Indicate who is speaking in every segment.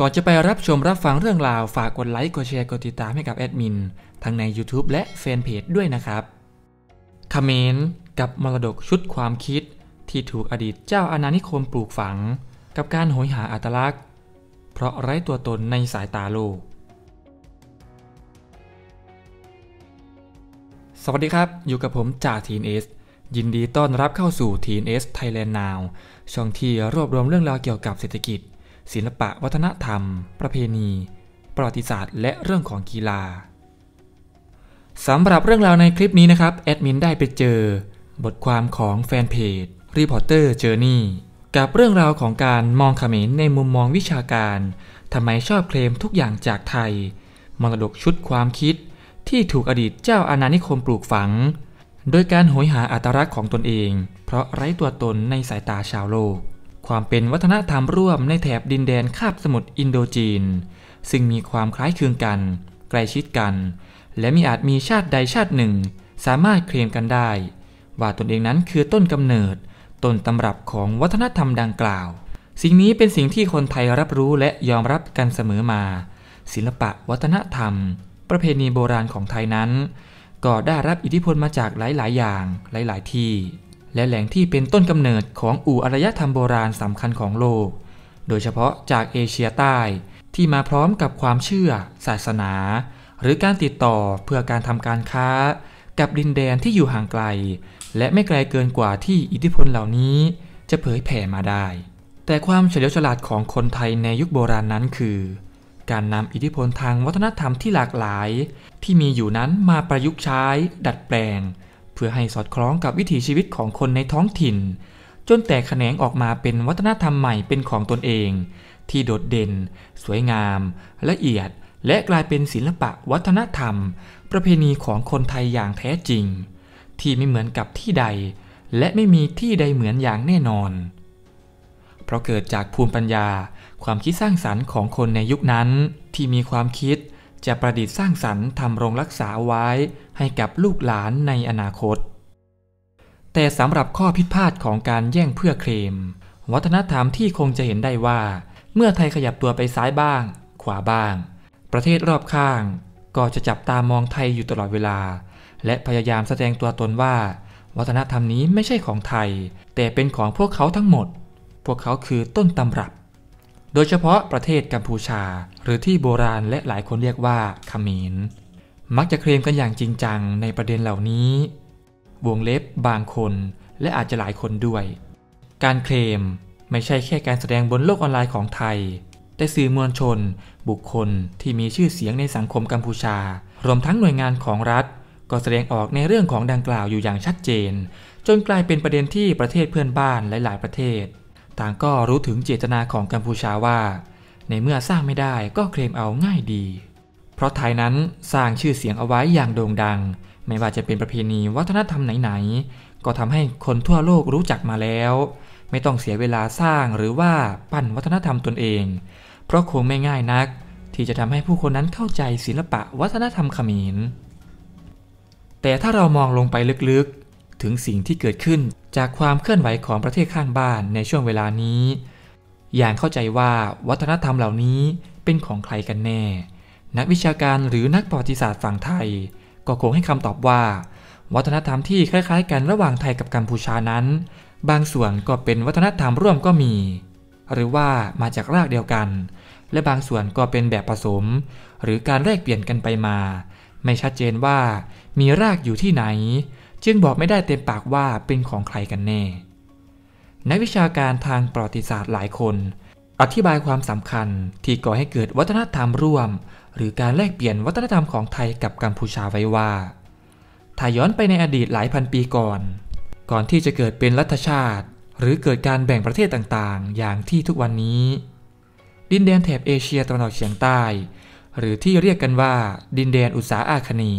Speaker 1: ก่อนจะไปรับชมรับฟังเรื่องราวฝากกดไลค์กดแชร์กดติดตามให้กับแอดมิน ทั้งใน YouTube และแฟนเพจด้วยนะครับคเมนกับมรดกชุดความคิดที่ถูกอดีตเจ้าอาณานิคมปลูกฝัง กับการโหยหาอัตลักษณ์ เพราะไร้ตัวตนในสายตาโลก สวัสดีครับ อยู่กับผมจ่าทีนเอสยินดีต้อนรับเข้าสู่ทีนเอสไทยแลนด์นาวช่องที่รวบรวมเรื่องราวเกี่ยวกับเศรษฐกิจศิลปะวัฒนธรรม ประเพณีประวัติศาสตร์และเรื่องของกีฬาสำหรับเรื่องราวในคลิปนี้นะครับ แอดมินได้ไปเจอ บทความของแฟนเพจ Reporter Journey กับเรื่องราวของการมองเขมรในมุมมองวิชาการ ทำไมชอบเคลมทุกอย่างจากไทยมรดกชุดความคิดที่ถูกอดีตเจ้าอาณานิคมปลูกฝัง โดยการโหยหาอัตลักษณ์ของตนเอง เพราะไร้ตัวตนในสายตาชาวโลกความเป็นวัฒนธรรมร่วมในแถบดินแดนคาบสมุทรอินโดจีน ซึ่งมีความคล้ายคลึงกัน ใกล้ชิดกัน และมีอาจมีชาติใดชาติหนึ่งสามารถเคลมกันได้ว่าตนเองนั้นคือต้นกำเนิดต้นตำรับของวัฒนธรรมดังกล่าว สิ่งนี้เป็นสิ่งที่คนไทยรับรู้และยอมรับกันเสมอมา ศิลปะวัฒนธรรมประเพณีโบราณของไทยนั้น ก็ได้รับอิทธิพลมาจากหลายๆ อย่างหลายๆ ที่และแหล่งที่เป็นต้นกำเนิดของอู่อารยธรรมโบราณสำคัญของโลก โดยเฉพาะจากเอเชียใต้ที่มาพร้อมกับความเชื่อศาสนา หรือการติดต่อเพื่อการทำการค้า กับดินแดนที่อยู่ห่างไกล และไม่ไกลเกินกว่าที่อิทธิพลเหล่านี้ จะเผยแผ่มาได้ แต่ความเฉลียวฉลาดของคนไทยในยุคโบราณนนั้นคือ การนำอิทธิพลทางวัฒนธรรมที่หลากหลาย ที่มีอยู่นั้นมาประยุกต์ใช้ ดัดแปลงเพื่อให้สอดคล้องกับวิถีชีวิตของคนในท้องถิ่น จนแตกแขนงออกมาเป็นวัฒนธรรมใหม่เป็นของตนเอง ที่โดดเด่น สวยงาม ละเอียด และกลายเป็นศิลปะวัฒนธรรม ประเพณีของคนไทยอย่างแท้จริง ที่ไม่เหมือนกับที่ใด และไม่มีที่ใดเหมือนอย่างแน่นอน เพราะเกิดจากภูมิปัญญา ความคิดสร้างสรรค์ของคนในยุคนั้นที่มีความคิดจะประดิษฐ์สร้างสรรค์ทำรงรักษาไว้ให้กับลูกหลานในอนาคต แต่สำหรับข้อพิพาทของการแย่งเพื่อเคลมวัฒนธรรมที่คงจะเห็นได้ว่าเมื่อไทยขยับตัวไปซ้ายบ้าง ขวาบ้าง ประเทศรอบข้าง ก็จะจับตามองไทยอยู่ตลอดเวลา และพยายามแสดงตัวตนว่า วัฒนธรรมนี้ไม่ใช่ของไทย แต่เป็นของพวกเขาทั้งหมด พวกเขาคือต้นตำรับ โดยเฉพาะประเทศกัมพูชา หรือที่โบราณและหลายคนเรียกว่าขมินมักจะเคลมกันอย่างจริงจังในประเด็นเหล่านี้ วงเล็บบางคนและอาจจะหลายคนด้วย การเคลมไม่ใช่แค่การแสดงบนโลกออนไลน์ของไทย แต่สื่อมวลชน บุคคลที่มีชื่อเสียงในสังคมกัมพูชา รวมทั้งหน่วยงานของรัฐ ก็แสดงออกในเรื่องของดังกล่าวอยู่อย่างชัดเจน จนกลายเป็นประเด็นที่ประเทศเพื่อนบ้านหลายๆประเทศ ต่างก็รู้ถึงเจตนาของกัมพูชาว่า ในเมื่อสร้างไม่ได้ก็เคลมเอาง่ายดีเพราะไทยนั้นสร้างชื่อเสียงเอาไว้อย่างโด่งดัง ไม่ว่าจะเป็นประเพณีวัฒนธรรมไหนๆก็ทำให้คนทั่วโลกรู้จักมาแล้ว ไม่ต้องเสียเวลาสร้างหรือว่าปั้นวัฒนธรรมตนเอง เพราะคงไม่ง่ายนักที่จะทำให้ผู้คนนั้นเข้าใจศิลปะวัฒนธรรมเขมรแต่ถ้าเรามองลงไปลึกๆ ถึงสิ่งที่เกิดขึ้นจากความเคลื่อนไหวของประเทศข้างบ้านในช่วงเวลานี้อย่างเข้าใจว่าวัฒนธรรมเหล่านี้เป็นของใครกันแน่นักวิชาการหรือนักประวัติศาสตร์ฝั่งไทย ก็คงให้คำตอบว่า วัฒนธรรมที่คล้ายๆ กันระหว่างไทยกับกัมพูชานั้น บางส่วนก็เป็นวัฒนธรรมร่วมก็มี หรือว่ามาจากรากเดียวกัน และบางส่วนก็เป็นแบบผสม หรือการแลกเปลี่ยนกันไปมา ไม่ชัดเจนว่ามีรากอยู่ที่ไหน จึงบอกไม่ได้เต็มปากว่าเป็นของใครกันแน่นักวิชาการทางประวัติศาสตร์หลายคน อธิบายความสำคัญที่ก่อให้เกิดวัฒนธรรมร่วมหรือการแลกเปลี่ยนวัฒนธรรมของไทยกับกัมพูชาไว้ว่าถ้าย้อนไปในอดีตหลายพันปีก่อน ก่อนที่จะเกิดเป็นรัฐชาติหรือเกิดการแบ่งประเทศต่างๆ อย่างที่ทุกวันนี้ ดินแดนแถบเอเชียตะวันออกเฉียงใต้ หรือที่เรียกกันว่า ดินแดนอุตสาอาคเนี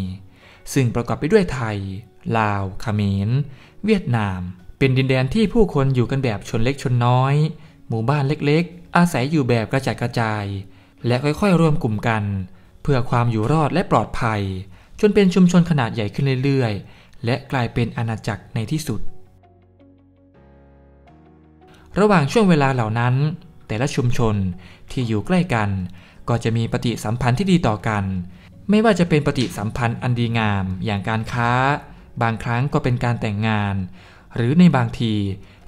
Speaker 1: ซึ่งประกอบไปด้วยไทย ลาวขเขมรเวียดนาม เป็นดินแดนที่ผู้คนอยู่กันแบบชนเล็กชนน้อย หมู่บ้านเล็กๆ อาศัยอยู่แบบกระจัดกระจายและค่อยๆรวมกลุ่มกัน เพื่อความอยู่รอดและปลอดภัย จนเป็นชุมชนขนาดใหญ่ขึ้นเรื่อยๆ และกลายเป็นอาณาจักรในที่สุด ระหว่างช่วงเวลาเหล่านั้น แต่ละชุมชนที่อยู่ใกล้กัน ก็จะมีปฏิสัมพันธ์ที่ดีต่อกัน ไม่ว่าจะเป็นปฏิสัมพันธ์อันดีงามอย่างการค้า บางครั้งก็เป็นการแต่งงาน หรือในบางที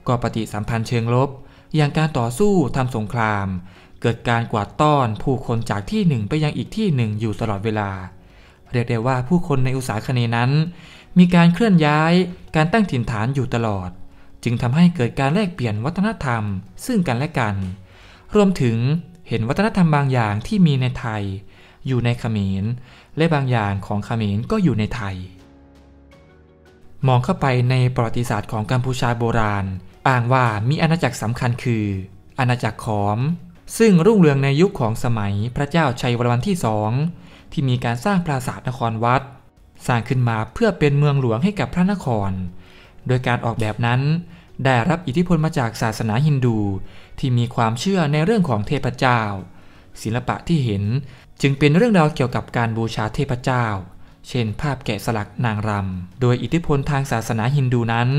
Speaker 1: ก็ปฏิสัมพันธ์เชิงลบอย่างการต่อสู้ทำสงครามเกิดการกวาดต้อนผู้คนจากที่หนึ่งไปยังอีกที่หนึ่งอยู่ตลอดเวลา เรียกได้ว่าผู้คนในอุตสาคเนนั้น มีการเคลื่อนย้ายการตั้งถิ่นฐานอยู่ตลอด จึงทำให้เกิดการแลกเปลี่ยนวัฒนธรรมซึ่งกันและกัน รวมถึงเห็นวัฒนธรรมบางอย่างที่มีในไทย อยู่ในเขมรและบางอย่างของเขมรก็อยู่ในไทย มองเข้าไปในประวัติศาสตร์ของกัมพูชาโบราณอ้างว่ามีอาณาจักรสำคัญคือ อาณาจักรขอมซึ่งรุ่งเรืองในยุคของสมัยพระเจ้าชัยวรวันที่สองที่มีการสร้างปราสาทนครวัด สร้างขึ้นมาเพื่อเป็นเมืองหลวงให้กับพระนคร โดยการออกแบบนั้น ได้รับอิทธิพลมาจากศาสนาฮินดูที่มีความเชื่อในเรื่องของเทพเจ้า ศิลปะที่เห็นจึงเป็นเรื่องราวเกี่ยวกับการ บูชาเทพเจ้า เช่นภาพแกะสลักนางรำโดยอิทธิพลทางศาสนาฮินดูนั้น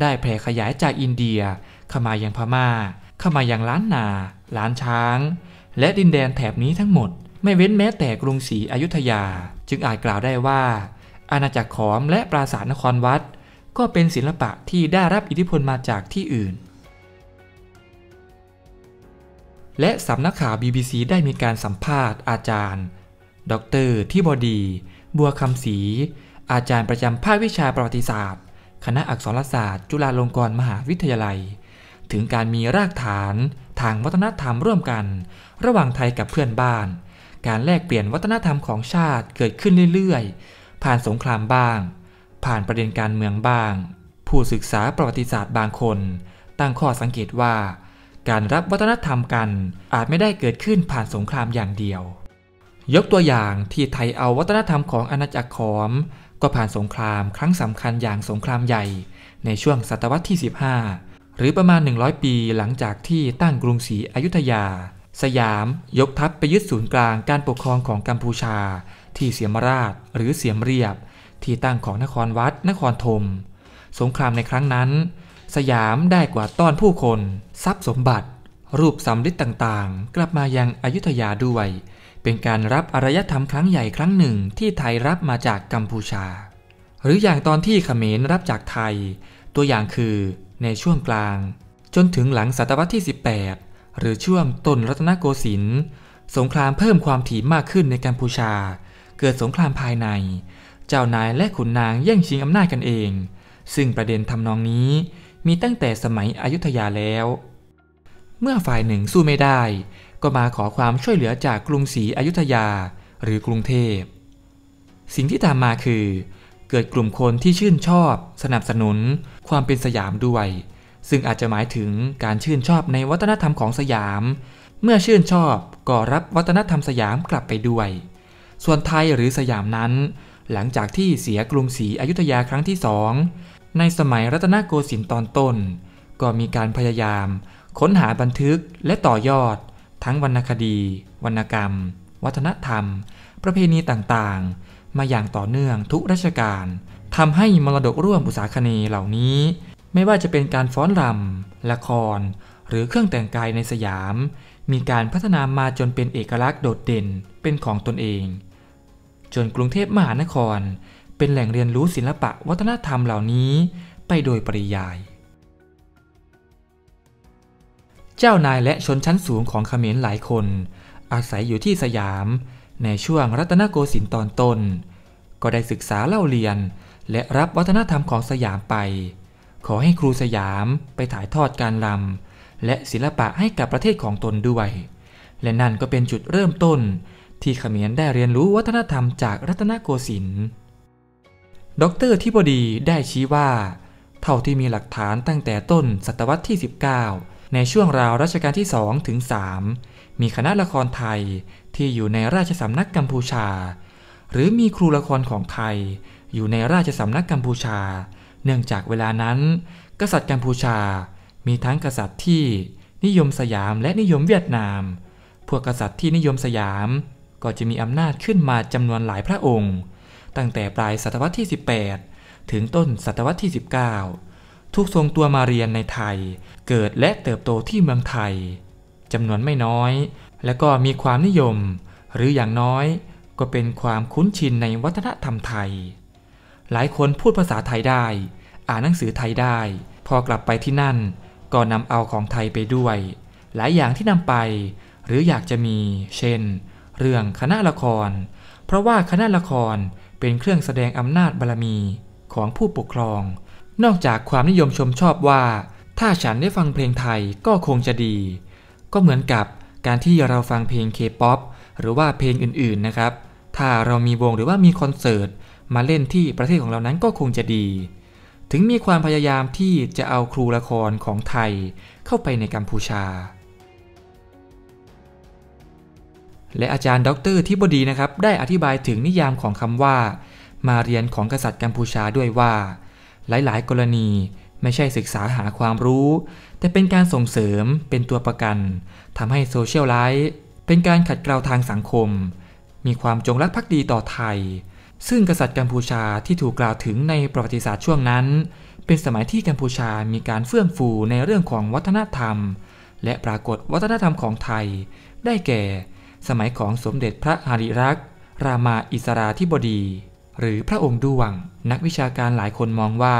Speaker 1: ได้แผ่ขยายจากอินเดียเข้ามายังพมา่าเข้ามายังล้านนา ล้านช้าง และดินแดนแถบนี้ทั้งหมด ไม่เว้นแม้แต่กรุงศรีอยุธยา จึงอาจกล่าวได้ว่า อาณาจักรขอมและปราสาทนครวัด ก็เป็นศิลปะที่ได้รับอิทธิพลมาจากที่อื่น และสำนักข่าว BBC ได้มีการสัมภาษณ์อาจารย์ ดรที่บดี บัวคำศรีอาจารย์ประจำภาควิชาประวัติศาสตร์ คณะอักษรศาสตร์ จุฬาลงกรณ์มหาวิทยาลัยถึงการมีรากฐานทางวัฒนธรรมร่วมกัน ระหว่างไทยกับเพื่อนบ้าน การแลกเปลี่ยนวัฒนธรรมของชาติเกิดขึ้นเรื่อยๆ ผ่านสงครามบ้าง ผ่านประเด็นการเมืองบ้าง ผู้ศึกษาประวัติศาสตร์บางคนตั้งข้อสังเกตว่า การรับวัฒนธรรมกันอาจไม่ได้เกิดขึ้นผ่านสงครามอย่างเดียว ยกตัวอย่างที่ไทยเอาวัฒนธรรมของอาณาจักรขอม ก็ผ่านสงครามครั้งสำคัญอย่างสงครามใหญ่ ในช่วงศตวรรษที่15หรือประมาณ 100 ปีหลังจากที่ตั้งกรุงศรีอยุธยา สยาม ยกทัพไปยึดศูนย์กลางการปกครองของกัมพูชา ที่เสียมราชหรือเสียมเรียบ ที่ตั้งของนครวัด นครธมสงครามในครั้งนั้น สยามได้กว่าต้อนผู้คน ทรัพย์สมบัติ รูปสำริดต่างๆ กลับมายังอยุธยาด้วย เป็นการรับอารยธรรมครั้งใหญ่ครั้งหนึ่งที่ไทยรับมาจากกัมพูชา หรืออย่างตอนที่เขมรรับจากไทย ตัวอย่างคือในช่วงกลาง จนถึงหลังศตวรรษที่ 18 หรือช่วงต้นรัตนโกสินทร์สงครามเพิ่มความถี่มากขึ้นในกัมพูชา เกิดสงครามภายใน เจ้านายและขุนนางแย่งชิงอำนาจกันเอง ซึ่งประเด็นทำนองนี้มีตั้งแต่สมัยอยุธยาแล้ว เมื่อฝ่ายหนึ่งสู้ไม่ได้ ก็มาขอความช่วยเหลือจากกรุงศรีอยุธยาหรือกรุงเทพสิ่งที่ตามมาคือเกิดกลุ่มคนที่ชื่นชอบสนับสนุน ความเป็นสยามด้วย ซึ่งอาจจะหมายถึงการชื่นชอบในวัฒนธรรมของสยาม เมื่อชื่นชอบก็รับวัฒนธรรมสยามกลับไปด้วย ส่วนไทยหรือสยามนั้น หลังจากที่เสียกรุงศรีอยุธยาครั้งที่สองในสมัยรัตนโกสินทร์ตอนต้น ก็มีการพยายาม ค้นหาบันทึกและต่อยอด ทั้งวรรณคดี วรรณกรรม วัฒนธรรม ประเพณีต่างๆมาอย่างต่อเนื่องทุกราชการทำให้มรดกร่วมอุตสาคเนเหล่านี้ ไม่ว่าจะเป็นการฟ้อนรำ ละคร หรือเครื่องแต่งกายในสยาม มีการพัฒนามาจนเป็นเอกลักษณ์โดดเด่นเป็นของตนเอง จนกรุงเทพมหานครเป็นแหล่งเรียนรู้ศิลปะวัฒนธรรมเหล่านี้ไปโดยปริยาย เจ้านายและชนชั้นสูงของเขมรหลายคน อาศัยอยู่ที่สยามในช่วงรัตนโกสินทร์ตอนต้น ก็ได้ศึกษาเล่าเรียนและรับวัฒนธรรมของสยามไป ขอให้ครูสยามไปถ่ายทอดการลำและศิลปะให้กับประเทศของตนด้วย และนั่นก็เป็นจุดเริ่มต้นที่ขมนได้เรียนรู้วัฒนธรรมจากรัตนโกสินทร์ดรทิบดีได้ชี้ว่า เท่าที่มีหลักฐานตั้งแต่ต้นศตวรรษที่ 19 ในช่วงราวรัชกาลที่2ถึง3มีคณะละครไทยที่อยู่ในราชสำนักกัมพูชา หรือมีครูละครของไทย อยู่ในราชสำนักกัมพูชา เนื่องจากเวลานั้น กษัตริย์กัมพูชา มีทั้งกษัตริย์ที่นิยมสยามและนิยมเวียดนาม พวกกษัตริย์ที่นิยมสยาม ก็จะมีอำนาจขึ้นมาจำนวนหลายพระองค์ ตั้งแต่ปลายศตวรรษที่ 18 ถึงต้นศตวรรษที่ 19ทุกทรงตัวมาเรียนในไทย เกิดและเติบโตที่เมืองไทยจำนวนไม่น้อยและก็มีความนิยม หรืออย่างน้อย ก็เป็นความคุ้นชินในวัฒนธรรมไทย หลายคนพูดภาษาไทยได้ อ่านหนังสือไทยได้ พอกลับไปที่นั่นก็นำเอาของไทยไปด้วย หลายอย่างที่นำไป หรืออยากจะมี เช่น เรื่องคณะละคร เพราะว่าคณะละครเป็นเครื่องแสดงอำนาจบารรมีของผู้ปกครอง นอกจากความนิยมชมชอบว่า ถ้าฉันได้ฟังเพลงไทยก็คงจะดี ก็เหมือนกับการที่เราฟังเพลง K-POP หรือว่าเพลงอื่นๆนะครับ ถ้าเรามีวงหรือว่ามีคอนเสิร์ตมาเล่นที่ประเทศของเรานั้นก็คงจะดี ถึงมีความพยายามที่จะเอาครูละครของไทยเข้าไปในกัมพูชา และอาจารย์ดรทิบดีนะครับได้อธิบายถึงนิยามของคำว่า มาเรียนของกษัตริย์กัมพูชาด้วยว่า หลายๆกรณีไม่ใช่ศึกษาหาความรู้แต่เป็นการส่งเสริมเป็นตัวประกันทำให้โซเชียลไลท์เป็นการขัดเกลาทางสังคม มีความจงรักภักดีต่อไทย ซึ่งกษัตริย์กัมพูชาที่ถูกกล่าวถึงในประวัติศาสตร์ช่วงนั้น เป็นสมัยที่กัมพูชา มีการเฟื่องฟูในเรื่องของวัฒนธรรม และปรากฏวัฒนธรรมของไทย ได้แก่สมัยของสมเด็จพระหริรักษ์รามาอิสราธิบดี หรือพระองค์ดวงนักวิชาการหลายคนมองว่า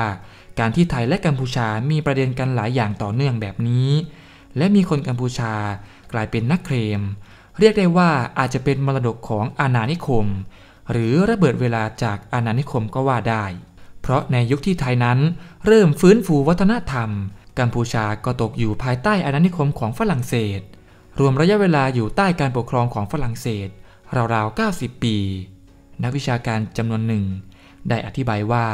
Speaker 1: การที่ไทยและกัมพูชามีประเด็นกันหลายอย่างต่อเนื่องแบบนี้ และมีคนกัมพูชากลายเป็นนักเคลมเรียกได้ว่าอาจจะเป็นมรดกของอาณานิคม หรือระเบิดเวลาจากอาณานิคมก็ว่าได้ เพราะในยุคที่ไทยนั้น เริ่มฟื้นฟูวัฒนธรรม กัมพูชาก็ตกอยู่ภายใต้อาณานิคมของฝรั่งเศส รวมระยะเวลาอยู่ใต้การปกครองของฝรั่งเศส ราวๆ 90 ปี นักวิชาการจำนวนหนึ่ง ได้อธิบายว่า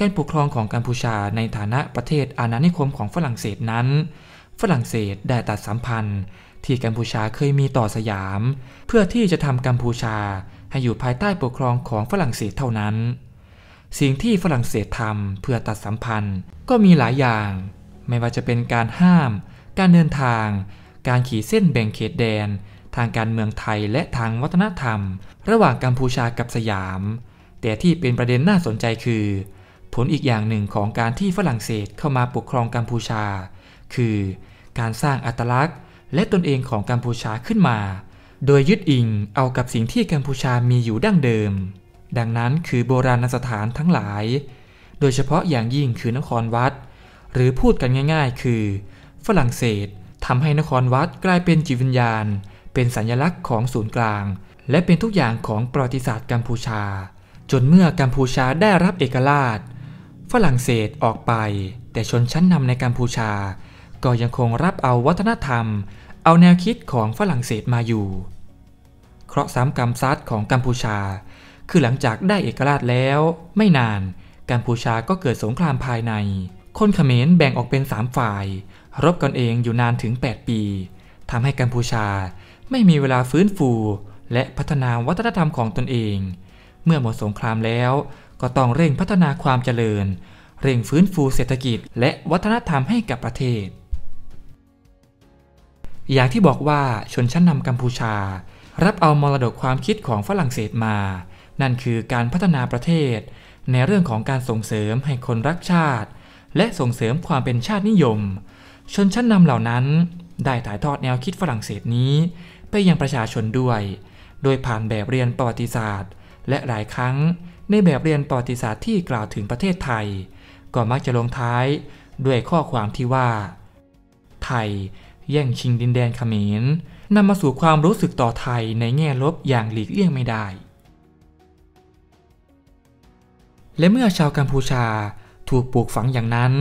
Speaker 1: การปกครองของกัมพูชาในฐานะประเทศอาณานิคมของฝรั่งเศสนั้น ฝรั่งเศสได้ตัดสัมพันธ์ ที่กัมพูชาเคยมีต่อสยาม เพื่อที่จะทำกัมพูชาให้อยู่ภายใต้ปกครองของฝรั่งเศสเท่านั้น สิ่งที่ฝรั่งเศสทำเพื่อตัดสัมพันธ์ก็มีหลายอย่าง ไม่ว่าจะเป็นการห้าม การเดินทาง การขีดเส้นแบ่งเขตแดน ทางการเมืองไทยและทางวัฒนธรรม ระหว่างกัมพูชากับสยาม แต่ที่เป็นประเด็นน่าสนใจคือผลอีกอย่างหนึ่งของการที่ฝรั่งเศสเข้ามาปกครองกัมพูชา คือ การสร้างอัตลักษณ์และตนเองของกัมพูชาขึ้นมา โดยยึดอิงเอากับสิ่งที่กัมพูชามีอยู่ดั้งเดิม ดังนั้นคือโบราณสถานทั้งหลาย โดยเฉพาะอย่างยิ่งคือนครวัด หรือพูดกันง่ายๆ คือ ฝรั่งเศสทำให้นครวัดกลายเป็นจิตวิญญาณ เป็นสัญลักษณ์ของศูนย์กลาง และเป็นทุกอย่างของประวัติศาสตร์กัมพูชา จนเมื่อกัมพูชาได้รับเอกราชฝรั่งเศสออกไป แต่ชนชั้นนำในกัมพูชาก็ยังคงรับเอาวัฒนธรรม เอาแนวคิดของฝรั่งเศสมาอยู่ เคราะห์ซ้ำกรรมซัดของกัมพูชา คือหลังจากได้เอกราชแล้ว ไม่นานกัมพูชาก็เกิดสงครามภายใน คนเขมรแบ่งออกเป็นสามฝ่าย รบกันเองอยู่นานถึง 8 ปีทำให้กัมพูชาไม่มีเวลาฟื้นฟู และพัฒนาวัฒนธรรมของตนเอง เมื่อหมดสงครามแล้วก็ต้องเร่งพัฒนาความเจริญ เร่งฟื้นฟูเศรษฐกิจและวัฒนธรรมให้กับประเทศ อย่างที่บอกว่าชนชั้นนำกัมพูชา รับเอามรดกความคิดของฝรั่งเศสมา นั่นคือการพัฒนาประเทศ ในเรื่องของการส่งเสริมให้คนรักชาติ และส่งเสริมความเป็นชาตินิยม ชนชั้นนำเหล่านั้นได้ถ่ายทอดแนวคิดฝรั่งเศสนี้ ไปยังประชาชนด้วย โดยผ่านแบบเรียนประวัติศาสตร์ และหลายครั้งในแบบเรียนประวัติศาสตร์ที่กล่าวถึงประเทศไทยก็มักจะลงท้ายด้วยข้อความที่ว่า ไทย แย่งชิงดินแดนเขมรนำมาสู่ความรู้สึกต่อไทยในแง่ลบอย่างหลีกเลี่ยงไม่ได้ และเมื่อชาวกัมพูชาถูกปลูกฝังอย่างนั้น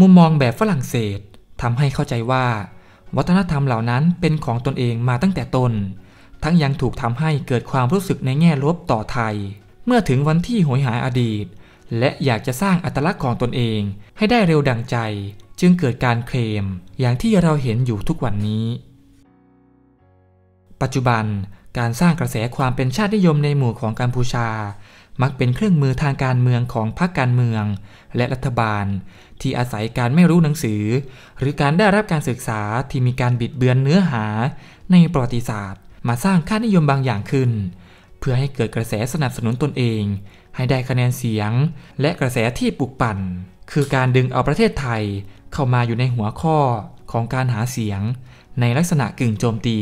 Speaker 1: มุมมองแบบฝรั่งเศสทำให้เข้าใจว่า วัฒนธรรมเหล่านั้นเป็นของตนเองมาตั้งแต่ตนทั้งยังถูกทำให้เกิดความรู้สึกในแง่ลบต่อไทยเมื่อถึงวันที่หอยหายอดีต และอยากจะสร้างอัตลักษณ์ของตนเองให้ได้เร็วดังใจ จึงเกิดการเคลมอย่างที่ เราเห็นอยู่ทุกวันนี้ ปัจจุบัน การสร้างกระแสความเป็นชาตินิยมในหมู่ ของ กัมพูชา มักเป็นเครื่องมือทางการเมืองของพรรคการเมือง และรัฐบาล ที่อาศัยการไม่รู้หนังสือ หรือการได้รับการศึกษาที่มีการบิดเบือนเนื้อหา ในประวัติศาสตร์ มาสร้างค่านิยมบางอย่างขึ้นพื่อให้เกิดกระแสสนับสนุนตนเอง ให้ได้คะแนนเสียงและกระแสที่ปลุกปั่น คือการดึงเอาประเทศไทย เข้ามาอยู่ในหัวข้อของการหาเสียง ในลักษณะกึ่งโจมตี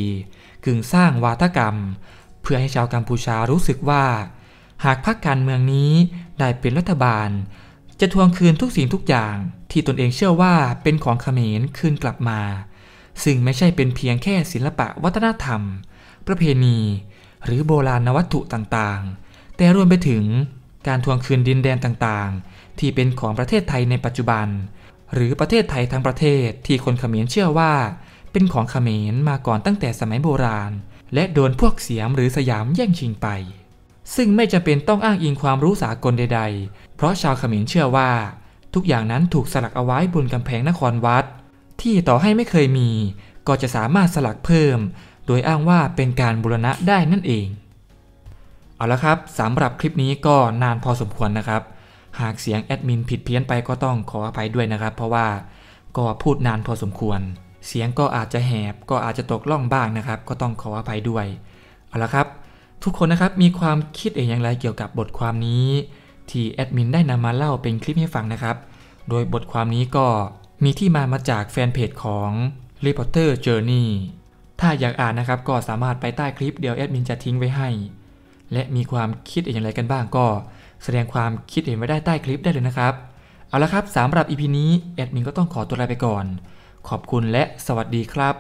Speaker 1: กึ่งสร้างวาทกรรม เพื่อให้ชาวกัมพูชารู้สึกว่า หากพรรคการเมืองนี้ได้เป็นรัฐบาล จะทวงคืนทุกสิ่งทุกอย่างที่ตนเองเชื่อว่าเป็นของเขมรคืนกลับมา ซึ่งไม่ใช่เป็นเพียงแค่ศิลปะวัฒนธรรม ประเพณีหรือโบราณวัตถุต่างๆ แต่รวมไปถึงการทวงคืนดินแดนต่างๆ ที่เป็นของประเทศไทยในปัจจุบัน หรือประเทศไทยทั้งประเทศที่คนเขมรเชื่อว่า เป็นของเขมรมาก่อนตั้งแต่สมัยโบราณ และโดนพวกเสียมหรือสยามแย่งชิงไป ซึ่งไม่จำเป็นต้องอ้างอิงความรู้สากลใดๆ เพราะชาวเขมรเชื่อว่า ทุกอย่างนั้นถูกสลักเอาไว้บนกำแพงนครวัด ที่ต่อให้ไม่เคยมี ก็จะสามารถสลักเพิ่มยอ้างว่าเป็นการบูรณะได้นั่นเอง เอาละครับสำหรับคลิปนี้ก็นานพอสมควรนะครับ หากเสียงแอดมินผิดเพี้ยนไปก็ต้องขออภัยด้วยนะครับ เพราะว่าก็พูดนานพอสมควร เสียงก็อาจจะแหบ ก็อาจจะตกล่องบ้างนะครับ ก็ต้องขออภัยด้วยเอาละครับ ทุกคนนะครับมีความคิดเห็นอย่างไรเกี่ยวกับบทความนี้ ที่แอดมินได้นำมาเล่าเป็นคลิปให้ฟังนะครับ โดยบทความนี้ก็มีที่มามาจากแฟนเพจของ Reporter Journey ถ้าอยากอ่านนะครับก็สามารถไปใต้คลิปเดี๋ยวแอดมินจะทิ้งไว้ให้ และมีความคิดเห็นอย่างไรกันบ้างก็ แสดงความคิดเห็นไว้ได้ใต้คลิปได้เลยนะครับเอาละครับสำหรับอีพีนี้แอดมินก็ต้องขอตัวลาไปก่อน ขอบคุณและสวัสดีครับ